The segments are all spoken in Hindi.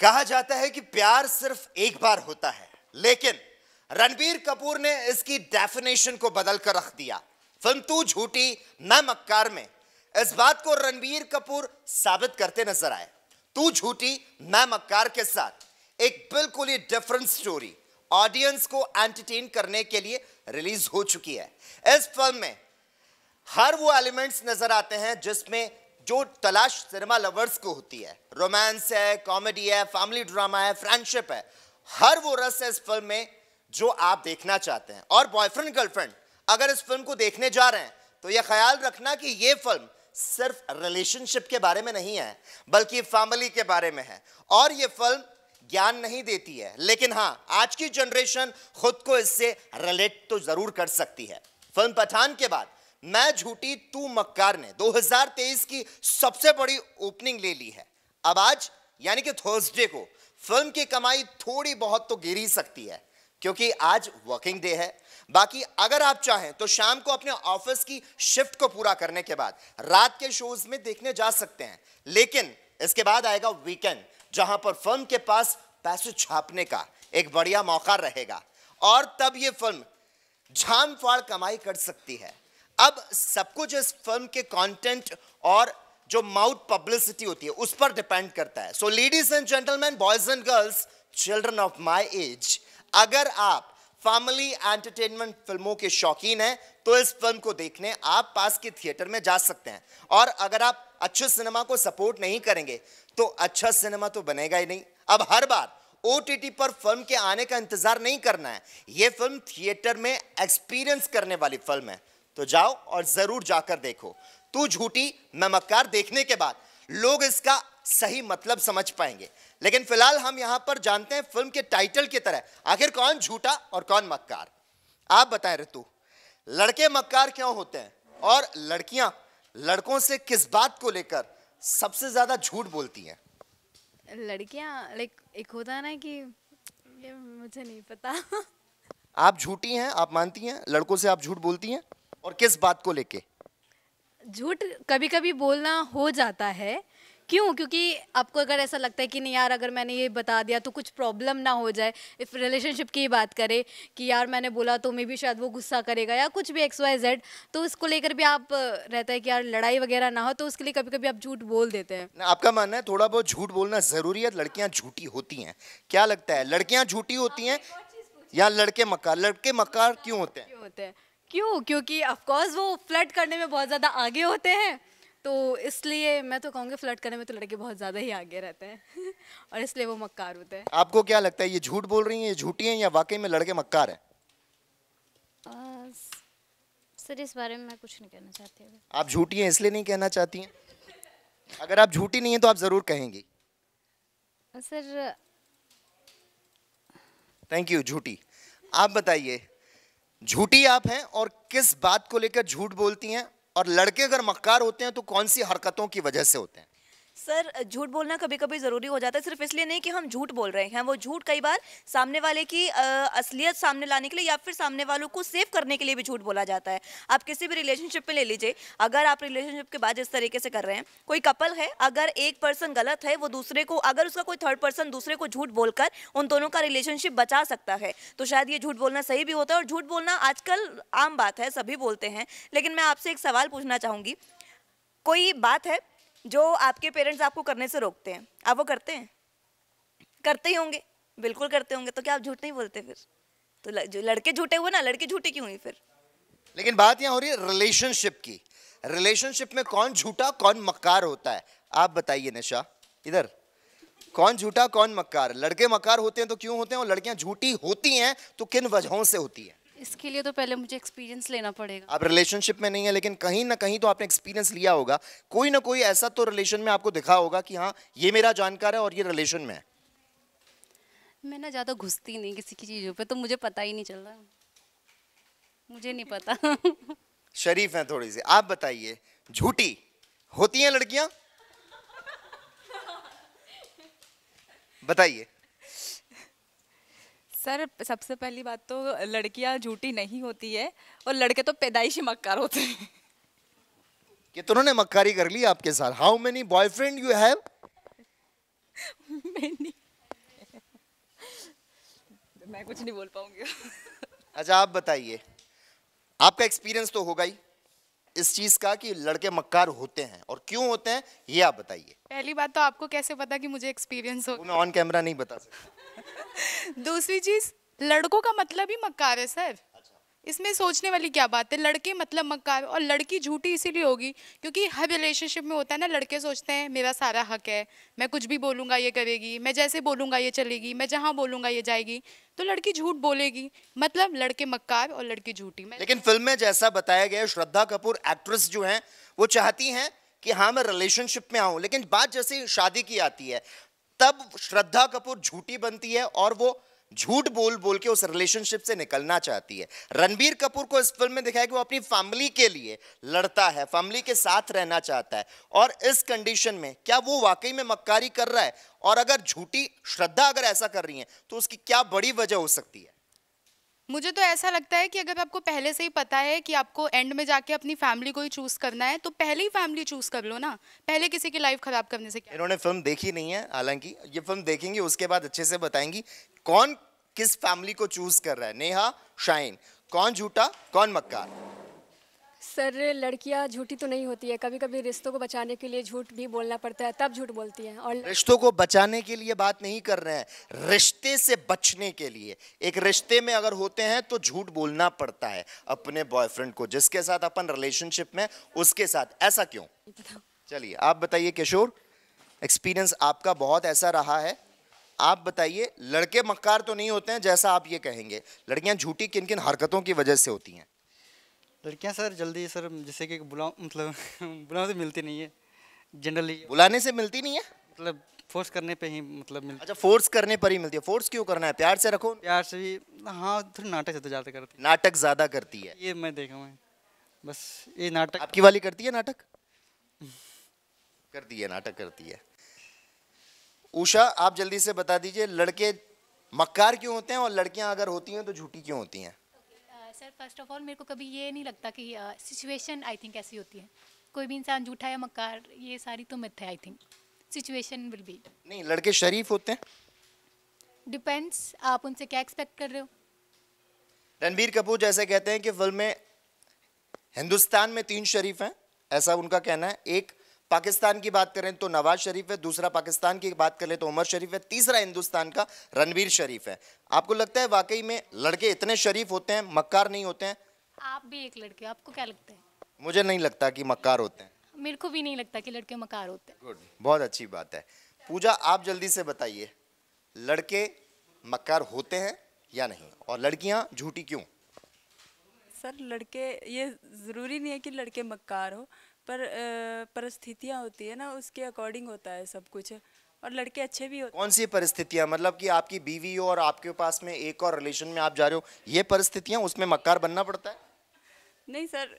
कहा जाता है कि प्यार सिर्फ एक बार होता है लेकिन रणबीर कपूर ने इसकी डेफिनेशन को बदल कर रख दिया फिल्म तू झूठी न मक्कार में इस बात को रणबीर कपूर साबित करते नजर आए तू झूठी न मक्कार के साथ एक बिल्कुल ही डिफरेंट स्टोरी ऑडियंस को एंटरटेन करने के लिए रिलीज हो चुकी है इस फिल्म में हर वो एलिमेंट्स नजर आते हैं जिसमें जो तलाश सिनेमा लवर्स को होती है रोमांस है कॉमेडी है फैमिली ड्रामा है फ्रेंडशिप है हर वो रस है इस फिल्म में जो आप देखना चाहते हैं और बॉयफ्रेंड गर्लफ्रेंड अगर इस फिल्म को देखने जा रहे हैं तो यह ख्याल रखना कि यह फिल्म सिर्फ रिलेशनशिप के बारे में नहीं है बल्कि फैमिली के बारे में है और यह फिल्म ज्ञान नहीं देती है लेकिन हां आज की जनरेशन खुद को इससे रिलेट तो जरूर कर सकती है फिल्म पठान के बाद मैं झूठी तू मक्कार ने 2023 की सबसे बड़ी ओपनिंग ले ली है अब आज यानी कि थर्सडे को फिल्म की कमाई थोड़ी बहुत तो गिर ही सकती है क्योंकि आज वर्किंग डे है बाकी अगर आप चाहें तो शाम को अपने ऑफिस की शिफ्ट को पूरा करने के बाद रात के शोज में देखने जा सकते हैं लेकिन इसके बाद आएगा वीकेंड जहां पर फिल्म के पास पैसे छापने का एक बढ़िया मौका रहेगा और तब ये फिल्म झाम फाड़ कमाई कर सकती है अब सब कुछ इस फिल्म के कंटेंट और जो माउथ पब्लिसिटी होती है उस पर डिपेंड करता है so ladies and gentleman boys and girls children of my age अगर आप फैमिली एंटरटेनमेंट फिल्मों के शौकीन हैं तो इस फिल्म को देखने आप पास के थिएटर में जा सकते हैं और अगर आप अच्छे सिनेमा को सपोर्ट नहीं करेंगे तो अच्छा सिनेमा तो बनेगा ही नहीं अब हर बार ओ पर फिल्म के आने का इंतजार नहीं करना है ये फिल्म थिएटर में एक्सपीरियंस करने वाली फिल्म है तो जाओ और जरूर जाकर देखो तू झूठी मैं मक्कार देखने के बाद लोग इसका सही मतलब समझ पाएंगे लेकिन फिलहाल हम यहां पर जानते हैं फिल्म के टाइटल की तरह आखिर कौन झूठा और कौन मक्कार आप बताएं ऋतु लड़के मक्कार क्यों होते हैं और लड़कियां लड़कों से किस बात को लेकर सबसे ज्यादा झूठ बोलती हैं लड़कियां लाइक एक होता है ना कि ये मुझे नहीं पता आप झूठी हैं आप मानती हैं लड़कों से आप झूठ बोलती हैं और किस बात को लेके झूठ कभी कभी बोलना हो जाता है क्यों क्योंकि आपको अगर ऐसा लगता है कि नहीं यार अगर मैंने ये बता दिया तो कुछ प्रॉब्लम ना हो जाए इफ़ रिलेशनशिप की बात करें कि यार मैंने बोला तो मे भी शायद वो गुस्सा करेगा या कुछ भी एक्स वाई जेड तो उसको लेकर भी आप रहता है कि यार लड़ाई वगैरह ना हो तो उसके लिए कभी कभी आप झूठ बोल देते हैं आपका मानना है थोड़ा बहुत झूठ बोलना ज़रूरी है लड़कियाँ झूठी होती हैं क्या लगता है लड़कियाँ झूठी होती हैं या लड़के मकार लड़के मकार क्यों होते हैं क्यों होते हैं क्यों क्योंकि ऑफकोर्स वो फ्लड करने में बहुत ज़्यादा आगे होते हैं तो इसलिए मैं तो कहूँगी फ्लड करने में तो लड़के बहुत ज़्यादा ही आगे रहते हैं और इसलिए वो मक्कार होते हैं आपको क्या लगता है ये झूठ बोल रही हैं ये झूठी हैं या वाकई में लड़के मक्कार हैं सर इस बारे में मैं कुछ नहीं कहना चाहती आप झूठी हैं इसलिए नहीं कहना चाहती हैं अगर आप झूठी नहीं हैं तो आप ज़रूर कहेंगी सर थैंक यू झूठी आप बताइए झूठी आप हैं और किस बात को लेकर झूठ बोलती हैं और लड़के अगर मक्कार होते हैं तो कौन सी हरकतों की वजह से होते हैं सर झूठ बोलना कभी कभी ज़रूरी हो जाता है सिर्फ इसलिए नहीं कि हम झूठ बोल रहे हैं वो झूठ कई बार सामने वाले की असलियत सामने लाने के लिए या फिर सामने वालों को सेव करने के लिए भी झूठ बोला जाता है आप किसी भी रिलेशनशिप में ले लीजिए अगर आप रिलेशनशिप के बाद इस तरीके से कर रहे हैं कोई कपल है अगर एक पर्सन गलत है वो दूसरे को अगर उसका कोई थर्ड पर्सन दूसरे को झूठ बोलकर उन दोनों का रिलेशनशिप बचा सकता है तो शायद ये झूठ बोलना सही भी होता है और झूठ बोलना आजकल आम बात है सभी बोलते हैं लेकिन मैं आपसे एक सवाल पूछना चाहूँगी कोई बात है जो आपके पेरेंट्स आपको करने से रोकते हैं आप वो करते हैं करते ही होंगे बिल्कुल करते होंगे तो क्या आप झूठ नहीं बोलते फिर तो जो लड़के झूठे हुए ना लड़के झूठे क्यों हुई फिर लेकिन बात यहाँ हो रही है रिलेशनशिप की रिलेशनशिप में कौन झूठा कौन मक्कार होता है आप बताइए निशा इधर कौन झूठा कौन मक्कार लड़के मक्कार होते हैं तो क्यों होते हैं और लड़कियां झूठी होती हैं तो किन वजहों से होती है इसके लिए तो पहले मुझे एक्सपीरियंस लेना पड़ेगा आप रिलेशनशिप में नहीं है लेकिन कहीं ना कहीं तो आपने एक्सपीरियंस लिया होगा कोई ना कोई ऐसा तो रिलेशन में आपको दिखा होगा कि हाँ ये मेरा जानकार है और ये रिलेशन में है मैं ना ज़्यादा घुसती नहीं किसी की चीज़ों पर तो मुझे पता ही नहीं चल रहा मुझे नहीं पता शरीफ हैं थोड़ी सी आप बताइए झूठी होती हैं लड़कियाँ बताइए सर सबसे पहली बात तो लड़कियां झूठी नहीं होती है और लड़के तो पैदाइशी मक्कार होते हैं कितनों तो ने मक्कारी कर ली आपके साथ how many boyfriend you have मैं कुछ नहीं बोल पाऊंगी अच्छा आप बताइए आपका एक्सपीरियंस तो होगा ही इस चीज का कि लड़के मक्कार होते हैं और क्यों होते हैं ये आप बताइए पहली बात तो आपको कैसे पता कि मुझे एक्सपीरियंस हो मैं ऑन कैमरा नहीं बता सकता दूसरी चीज लड़कों का मतलब ही मक्कार है सर इसमें सोचने वाली क्या बात है लड़के मतलब मक्का और लड़की झूठी इसीलिए होगी क्योंकि हर रिलेशनशिप में होता है ना लड़के सोचते हैं मेरा सारा हक है मैं कुछ भी बोलूँगा ये करेगी मैं जैसे बोलूँगा ये चलेगी मैं जहाँ बोलूँगा ये जाएगी तो लड़की झूठ बोलेगी मतलब लड़के मक्कार और लड़की झूठी में लेकिन फिल्म में जैसा बताया गया श्रद्धा कपूर एक्ट्रेस जो है वो चाहती हैं कि हाँ मैं रिलेशनशिप में आऊँ लेकिन बात जैसे शादी की आती है तब श्रद्धा कपूर झूठी बनती है और वो झूठ बोल बोल के उस रिलेशनशिप से निकलना चाहती है रणबीर कपूर को इस फिल्म में दिखाया कि वो अपनी फैमिली के लिए लड़ता है फैमिली के साथ रहना चाहता है और इस कंडीशन में क्या वो वाकई में मक्कारी कर रहा है और अगर झूठी श्रद्धा अगर ऐसा कर रही है तो उसकी क्या बड़ी वजह हो सकती है मुझे तो ऐसा लगता है कि अगर आपको पहले से ही पता है कि आपको एंड में जाके अपनी फैमिली को ही चूज करना है तो पहले ही फैमिली चूज कर लो ना पहले किसी की लाइफ खराब करने से क्या इन्होंने फिल्म देखी नहीं है हालांकि ये फिल्म देखेंगी उसके बाद अच्छे से बताएंगी कौन किस फैमिली को चूज कर रहा है नेहा शाइन कौन झूठा कौन मक्का सर लड़कियां झूठी तो नहीं होती है कभी कभी रिश्तों को बचाने के लिए झूठ भी बोलना पड़ता है तब झूठ बोलती है और रिश्तों को बचाने के लिए बात नहीं कर रहे हैं रिश्ते से बचने के लिए एक रिश्ते में अगर होते हैं तो झूठ बोलना पड़ता है अपने बॉयफ्रेंड को जिसके साथ अपन रिलेशनशिप में उसके साथ ऐसा क्यों चलिए आप बताइए किशोर एक्सपीरियंस आपका बहुत ऐसा रहा है आप बताइए लड़के मक्कार तो नहीं होते हैं जैसा आप ये कहेंगे लड़कियां झूठी किन किन हरकतों की वजह से होती हैं लड़कियां सर जल्दी सर जैसे कि बुला मतलब बुलाओ से तो मिलती नहीं है जनरली बुलाने से मिलती नहीं है मतलब फोर्स करने पे ही मतलब मिलती अच्छा फोर्स करने पर ही मिलती है फोर्स क्यों करना है प्यार से रखो प्यार से भी हाँ थोड़ी नाटक से तो ज़्यादा करती है नाटक ज़्यादा करती है ये मैं देखा हूँ बस ये नाटक आपकी वाली करती है नाटक करती है नाटक करती है उषा आप जल्दी से बता दीजिए लड़के मक्कार क्यों होते हैं और लड़कियां अगर होती हैं तो झूठी क्यों होती हैं सर फर्स्ट ऑफ ऑल मेरे को कभी ये नहीं लगता कि सिचुएशन आई थिंक ऐसी होती है कोई भी इंसान झूठा या मक्कार ये सारी तो मिथ है I think situation will be नहीं लड़के शरीफ होते हैं डिपेंड्स आप उनसे क्या एक्सपेक्ट कर रहे हो रणबीर कपूर जैसे कहते हैं कि फिल्म में हिंदुस्तान में तीन शरीफ हैं ऐसा उनका कहना है एक पाकिस्तान की बात करें तो नवाज शरीफ है दूसरा पाकिस्तान की बात करें तो उमर शरीफ है तीसरा हिंदुस्तान का रणवीर शरीफ है आपको लगता है वाकई में लड़के इतने शरीफ होते हैं मक्कार नहीं होते हैं आप भी एक लड़के आपको क्या लगता है मुझे नहीं लगता कि मक्कार होते हैं मेरे को भी नहीं लगता कि लड़के मकार होते हैं गुड बहुत अच्छी बात है पूजा आप जल्दी से बताइए लड़के मक्कार होते हैं या नहीं और लड़कियां झूठी क्यों सर लड़के ये ज़रूरी नहीं है कि लड़के मक्कार हो पर परिस्थितियाँ होती है ना उसके अकॉर्डिंग होता है सब कुछ और लड़के अच्छे भी होते कौन सी परिस्थितियाँ मतलब कि आपकी बीवी हो और आपके पास में एक और रिलेशन में आप जा रहे हो ये परिस्थितियाँ उसमें मक्कार बनना पड़ता है नहीं सर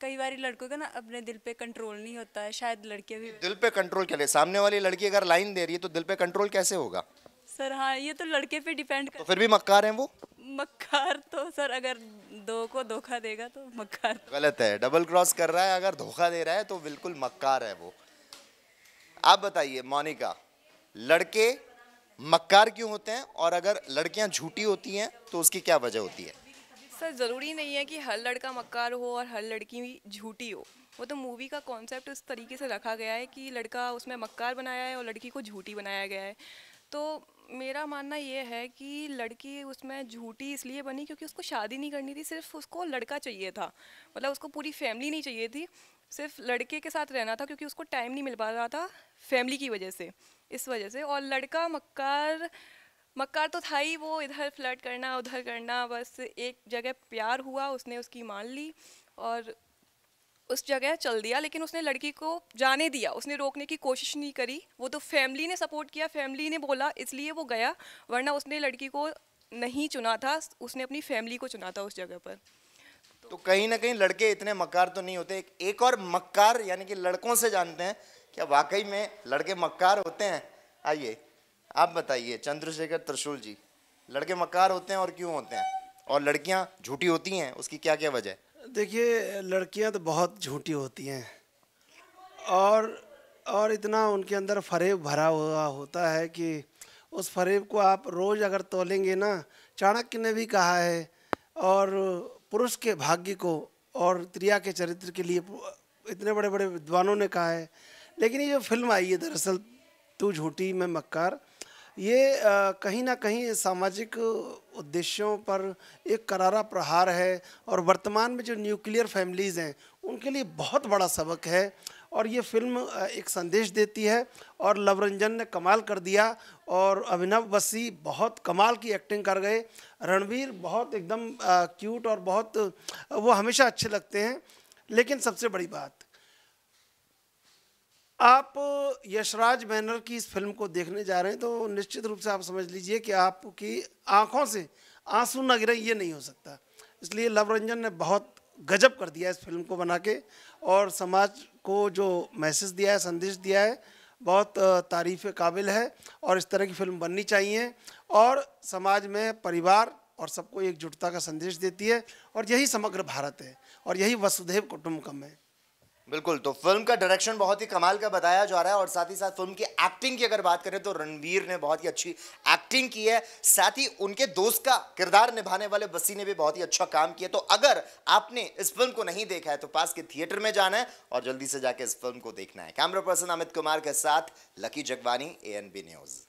कई बार लड़कों का ना अपने दिल पे कंट्रोल नहीं होता है शायद लड़के भी दिल पे कंट्रोल क्या सामने वाली लड़की अगर लाइन दे रही है तो दिल पे कंट्रोल कैसे होगा सर हाँ ये तो लड़के पे डिपेंड तो फिर भी मक्कार है वो मक्कार तो सर अगर दो को धोखा देगा तो मक्कार गलत है डबल क्रॉस कर रहा है अगर धोखा दे रहा है तो बिल्कुल मक्कार है वो आप बताइए मोनिका लड़के मक्कार क्यों होते हैं और अगर लड़कियां झूठी होती हैं तो उसकी क्या वजह होती है सर ज़रूरी नहीं है कि हर लड़का मक्कार हो और हर लड़की भी झूठी हो वो तो मूवी का कॉन्सेप्ट उस तरीके से रखा गया है कि लड़का उसमें मक्कार बनाया है और लड़की को झूठी बनाया गया है तो मेरा मानना ये है कि लड़की उसमें झूठी इसलिए बनी क्योंकि उसको शादी नहीं करनी थी सिर्फ उसको लड़का चाहिए था मतलब उसको पूरी फैमिली नहीं चाहिए थी सिर्फ लड़के के साथ रहना था क्योंकि उसको टाइम नहीं मिल पा रहा था फैमिली की वजह से इस वजह से और लड़का मक्कार मक्कार तो था ही वो इधर फ्लर्ट करना उधर करना बस एक जगह प्यार हुआ उसने उसकी मान ली और उस जगह चल दिया लेकिन उसने लड़की को जाने दिया उसने रोकने की कोशिश नहीं करी वो तो फैमिली ने सपोर्ट किया फैमिली ने बोला इसलिए वो गया वरना उसने लड़की को नहीं चुना था उसने अपनी फैमिली को चुना था उस जगह पर तो, कहीं ना कहीं लड़के इतने मक्कार तो नहीं होते एक और मक्कार यानी कि लड़कों से जानते हैं क्या वाकई में लड़के मक्कार होते हैं आइए आप बताइए चंद्रशेखर त्रिशूल जी लड़के मक्कार होते हैं और क्यों होते हैं और लड़कियां झूठी होती हैं उसकी क्या क्या वजह है देखिए लड़कियां तो बहुत झूठी होती हैं और और इतना उनके अंदर फरेब भरा हुआ होता है कि उस फरेब को आप रोज़ अगर तोलेंगे ना चाणक्य ने भी कहा है और पुरुष के भाग्य को और त्रिया के चरित्र के लिए इतने बड़े बड़े विद्वानों ने कहा है लेकिन ये जो फिल्म आई है दरअसल तू झूठी मैं मक्कार ये कहीं ना कहीं सामाजिक उद्देश्यों पर एक करारा प्रहार है और वर्तमान में जो न्यूक्लियर फैमिलीज़ हैं उनके लिए बहुत बड़ा सबक है और ये फिल्म एक संदेश देती है और लवरंजन ने कमाल कर दिया और अभिनव बसी बहुत कमाल की एक्टिंग कर गए रणवीर बहुत एकदम क्यूट और बहुत वो हमेशा अच्छे लगते हैं लेकिन सबसे बड़ी बात आप यशराज बैनर की इस फिल्म को देखने जा रहे हैं तो निश्चित रूप से आप समझ लीजिए कि आपकी आंखों से आंसू न गिरे ये नहीं हो सकता इसलिए लव रंजन ने बहुत गजब कर दिया इस फिल्म को बना के और समाज को जो मैसेज दिया है संदेश दिया है बहुत तारीफ़ काबिल है और इस तरह की फिल्म बननी चाहिए और समाज में परिवार और सबको एकजुटता का संदेश देती है और यही समग्र भारत है और यही वसुधैव कुटुम्बकम है बिल्कुल तो फिल्म का डायरेक्शन बहुत ही कमाल का बताया जा रहा है और साथ ही साथ फिल्म की एक्टिंग की अगर बात करें तो रणवीर ने बहुत ही अच्छी एक्टिंग की है साथ ही उनके दोस्त का किरदार निभाने वाले बसी ने भी बहुत ही अच्छा काम किया तो अगर आपने इस फिल्म को नहीं देखा है तो पास के थिएटर में जाना है और जल्दी से जाके इस फिल्म को देखना है कैमरा पर्सन अमित कुमार के साथ लकी जगवानी ए न्यूज़